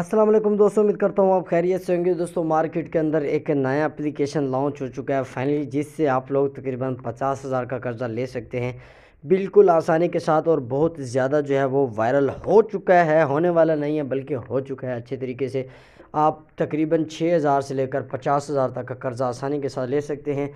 अस्सलाम वालेकुम दोस्तों उम्मीद करता हूँ आप खैरियत से होंगे दोस्तों मार्केट के अंदर एक नया एप्लीकेशन लॉन्च हो चुका है फाइनली जिससे आप लोग तकरीबन पचास हज़ार का कर्ज़ा ले सकते हैं बिल्कुल आसानी के साथ और बहुत ज़्यादा जो है वो वायरल हो चुका है होने वाला नहीं है बल्कि हो चुका है अच्छे तरीके से आप तकरीबन छः हज़ार से लेकर पचास हज़ार तक का कर्ज़ आसानी के साथ ले सकते हैं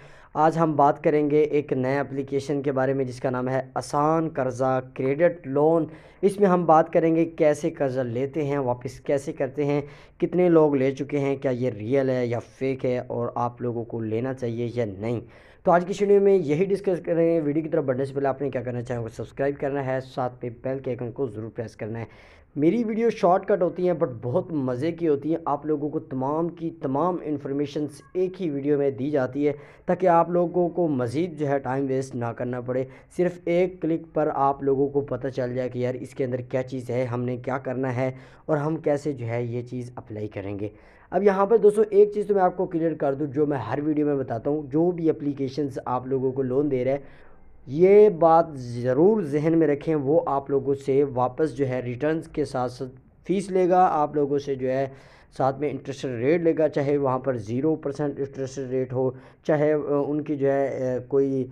आज हम बात करेंगे एक नए एप्लीकेशन के बारे में जिसका नाम है आसान कर्ज़ा क्रेडिट लोन इसमें हम बात करेंगे कैसे कर्ज़ा लेते हैं वापस कैसे करते हैं कितने लोग ले चुके हैं क्या ये रियल है या फेक है और आप लोगों को लेना चाहिए या नहीं तो आज की शीडियो में यही डिस्कस कर रहे हैं वीडियो की तरफ बढ़ने से पहले आपने क्या करना चाहेंगे सब्सक्राइब करना है साथ में बेल के आइकन को ज़रूर प्रेस करना है मेरी वीडियो शॉर्टकट होती हैं बट बहुत मज़े की होती हैं आप लोगों को तमाम की तमाम इन्फॉर्मेशन एक ही वीडियो में दी जाती है ताकि आप लोगों को मज़ीद जो है टाइम वेस्ट ना करना पड़े सिर्फ एक क्लिक पर आप लोगों को पता चल जाए कि यार इसके अंदर क्या चीज़ है हमने क्या करना है और हम कैसे जो है ये चीज़ अप्लाई करेंगे अब यहाँ पर दोस्तों एक चीज़ तो मैं आपको क्लियर कर दूँ जो मैं हर वीडियो में बताता हूँ जो भी अप्लीकेशन आप लोगों को लोन दे रहे हैं ये बात ज़रूर जहन में रखें वो आप लोगों से वापस जो है रिटर्न्स के साथ साथ फ़ीस लेगा आप लोगों से जो है साथ में इंटरेस्ट रेट लेगा चाहे वहाँ पर ज़ीरो परसेंट इंटरेस्ट रेट हो चाहे उनकी जो है कोई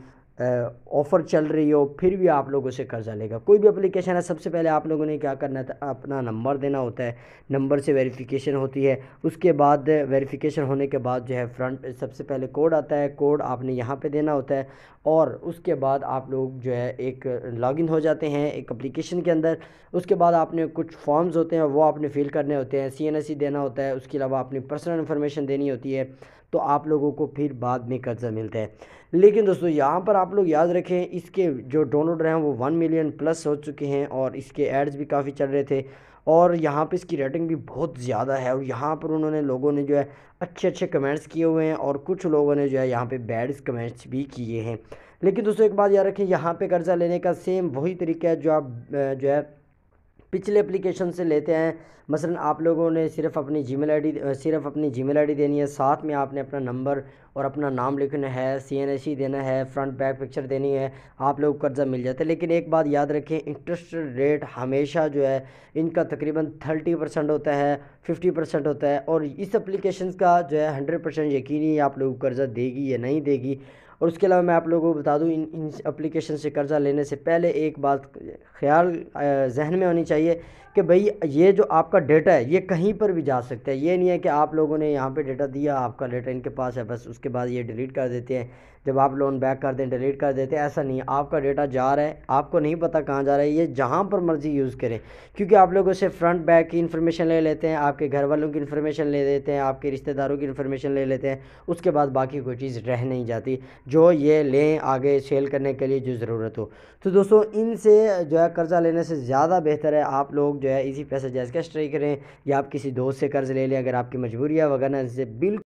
ऑफ़र चल रही हो फिर भी आप लोगों से कर्ज़ा लेगा कोई भी अप्लीकेशन है सबसे पहले आप लोगों ने क्या करना था अपना नंबर देना होता है नंबर से वेरिफिकेशन होती है उसके बाद वेरिफिकेशन होने के बाद जो है फ्रंट सबसे पहले कोड आता है कोड आपने यहाँ पे देना होता है और उसके बाद आप लोग जो है एक लॉगिन हो जाते हैं एक अप्लीकेशन के अंदर उसके बाद आपने कुछ फॉर्म्स होते हैं वो आपने फिल करने होते हैं सी e देना होता है उसके अलावा अपनी पर्सनल इन्फॉर्मेशन देनी होती है तो आप लोगों को फिर बाद में कर्जा मिलता है लेकिन दोस्तों यहाँ पर आप लोग याद रखें इसके जो डाउनलोडर हैं वो वन मिलियन प्लस हो चुके हैं और इसके एड्स भी काफ़ी चल रहे थे और यहाँ पे इसकी रेटिंग भी बहुत ज़्यादा है और यहाँ पर उन्होंने लोगों ने जो है अच्छे अच्छे कमेंट्स किए हुए हैं और कुछ लोगों ने जो है यहाँ पे बैड कमेंट्स भी किए हैं लेकिन दोस्तों एक बात याद रखें यहाँ पे कर्ज़ा लेने का सेम वही तरीका है जो आप जो है पिछले एप्लीकेशन से लेते हैं मसलन आप लोगों ने सिर्फ अपनी जी मेल सिर्फ अपनी जी मेल देनी है साथ में आपने अपना नंबर और अपना नाम लिखना है सी एन एस सी देना है फ्रंट बैक पिक्चर देनी है आप लोग कर्ज़ा मिल जाता है लेकिन एक बात याद रखें इंटरेस्ट रेट हमेशा जो है इनका तकरीबन थर्टी परसेंट होता है फिफ्टी परसेंट होता है और इस एप्लीकेशन का जो है हंड्रेड परसेंट यकीन आप लोग कर्ज़ा देगी या नहीं देगी और उसके अलावा मैं आप लोगों को बता दूं इन इन अप्लीकेशन से कर्ज़ा लेने से पहले एक बात ख्याल जहन में होनी चाहिए कि भाई ये जो आपका डेटा है ये कहीं पर भी जा सकता है ये नहीं है कि आप लोगों ने यहाँ पे डेटा दिया आपका डेटा इनके पास है बस उसके बाद ये डिलीट कर देते हैं जब आप लोन बैक कर दें डिलीट कर देते हैं ऐसा नहीं है आपका डेटा जा रहा है आपको नहीं पता कहाँ जा रहा है ये जहाँ पर मर्ज़ी यूज़ करें क्योंकि आप लोगों से फ्रंट बैक की इन्फॉर्मेशन ले लेते हैं आपके घर वालों की इन्फॉर्मेशन ले लेते हैं आपके रिश्तेदारों की इन्फॉर्मेशन ले लेते हैं उसके बाद बाकी कोई चीज़ रह नहीं जाती जो ये लें आगे सेल करने के लिए जो ज़रूरत हो तो दोस्तों इनसे जो है कर्ज़ा लेने से ज़्यादा बेहतर है आप लोग जो है इसी पैसा जैसे कैश ट्राई करें या आप किसी दोस्त से कर्ज़ ले लें अगर आपकी मजबूरी है वगैरह इससे बिल्कुल